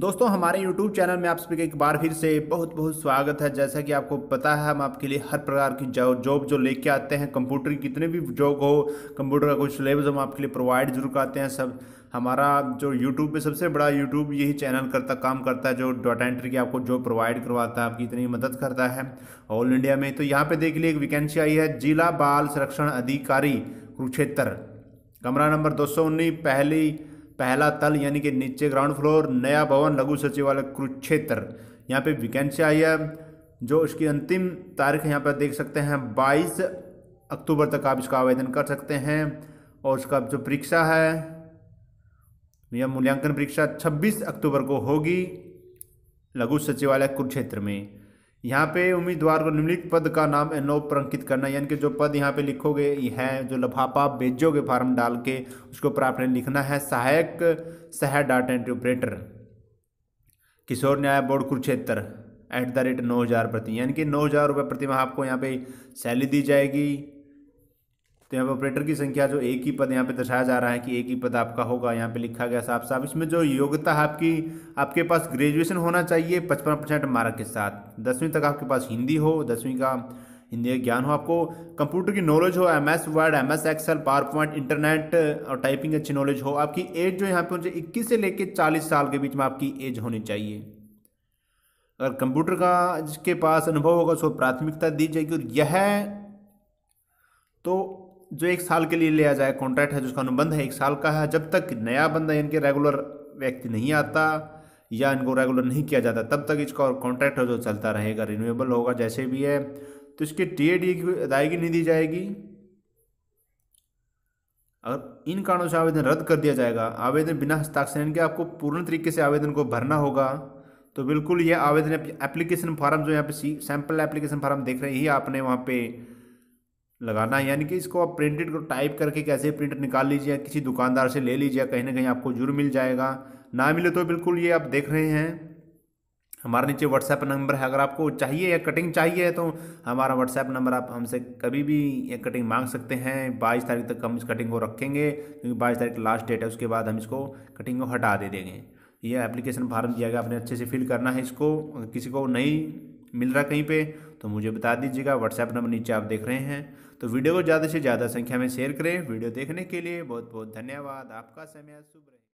दोस्तों हमारे YouTube channel में आप सभी का एक बार फिर से बहुत बहुत स्वागत है जैसा कि आपको पता है हम आपके लिए हर प्रकार की जॉब जो, लेके आते हैं कंप्यूटर की कितने भी जॉब हो कंप्यूटर का कोई सिलेबस हम आपके लिए प्रोवाइड जरूर कराते हैं सब हमारा जो यूट्यूब पे सबसे बड़ा यूट्यूब यही चैनल करता काम करता है जो डाटा एंट्री की आपको जॉब प्रोवाइड करवाता है आपकी इतनी मदद करता है ऑल इंडिया में तो यहाँ पर देख लिए एक वैकेंसी आई है जिला बाल संरक्षण अधिकारी कुरुक्षेत्र कमरा नंबर दो पहली पहला तल यानी कि नीचे ग्राउंड फ्लोर नया भवन लघु सचिवालय कुरुक्षेत्र यहाँ पे वैकेंसी आई है जो उसकी अंतिम तारीख यहाँ पर देख सकते हैं बाईस अक्टूबर तक आप इसका आवेदन कर सकते हैं और उसका जो परीक्षा है यह मूल्यांकन परीक्षा छब्बीस अक्टूबर को होगी लघु सचिवालय कुरुक्षेत्र में यहाँ पे उम्मीदवार को निम्नलिखित पद का नाम एनलोप करना यानी कि जो पद यहाँ पे लिखोगे है जो लफाफा भेजोगे फार्म डाल के उसको ऊपर आपने लिखना है सहायक सह डाटा एंट्री ऑपरेटर किशोर न्याय board Kurukshetra at the rate नौ हज़ार प्रति यानी कि नौ हज़ार रुपये प्रति आपको यहाँ पे सैलरी दी जाएगी तो यहाँ पर ऑपरेटर की संख्या जो एक ही पद यहाँ पे दर्शाया जा रहा है कि एक ही पद आपका होगा यहाँ पे लिखा गया साफ साफ इसमें जो योग्यता आपकी आपके पास ग्रेजुएशन होना चाहिए पचपन परसेंट मार्क के साथ दसवीं तक आपके पास हिंदी हो दसवीं का हिंदी का ज्ञान हो आपको कंप्यूटर की नॉलेज हो M S Word M S Excel power point internet और टाइपिंग अच्छी नॉलेज हो आपकी एज जो यहाँ पे मुझे इक्कीस से लेकर चालीस साल के बीच में आपकी एज होनी चाहिए अगर कंप्यूटर का जिसके पास अनुभव होगा उसको प्राथमिकता दी जाएगी और यह तो जो एक साल के लिए लिया जाए कॉन्ट्रैक्ट है जिसका अनुबंध है एक साल का है जब तक नया बंदा इनके रेगुलर व्यक्ति नहीं आता या इनको रेगुलर नहीं किया जाता तब तक इसका कॉन्ट्रैक्ट है जो चलता रहेगा रिन्यूएबल होगा जैसे भी है तो इसके टी ए डी की अदायगी नहीं दी जाएगी अगर इन कारणों से आवेदन रद्द कर दिया जाएगा आवेदन बिना हस्ताक्षर के आपको पूर्ण तरीके से आवेदन को भरना होगा तो बिल्कुल यह आवेदन एप्लीकेशन फॉर्म जो यहाँ पे सैंपल एप्लीकेशन फार्म देख रहे हैं ही आपने वहाँ पे लगाना है यानी कि इसको आप प्रिंटेड को टाइप करके कैसे प्रिंट निकाल लीजिए किसी दुकानदार से ले लीजिए कहीं ना कहीं आपको जरूर मिल जाएगा ना मिले तो बिल्कुल ये आप देख रहे हैं हमारे नीचे व्हाट्सएप नंबर है अगर आपको चाहिए या कटिंग चाहिए तो हमारा व्हाट्सएप नंबर आप हमसे कभी भी ये कटिंग मांग सकते हैं बाईस तारीख तक हम इस कटिंग को रखेंगे क्योंकि बाईस तारीख लास्ट डेट है उसके बाद हम इसको कटिंग को हटा दे देंगे ये एप्लीकेशन फार्म दिया गया आपने अच्छे से फिल करना है इसको किसी को नहीं मिल रहा कहीं पे तो मुझे बता दीजिएगा व्हाट्सएप नंबर नीचे आप देख रहे हैं तो वीडियो को ज़्यादा से ज़्यादा संख्या में शेयर करें वीडियो देखने के लिए बहुत बहुत धन्यवाद आपका समय शुभ रहे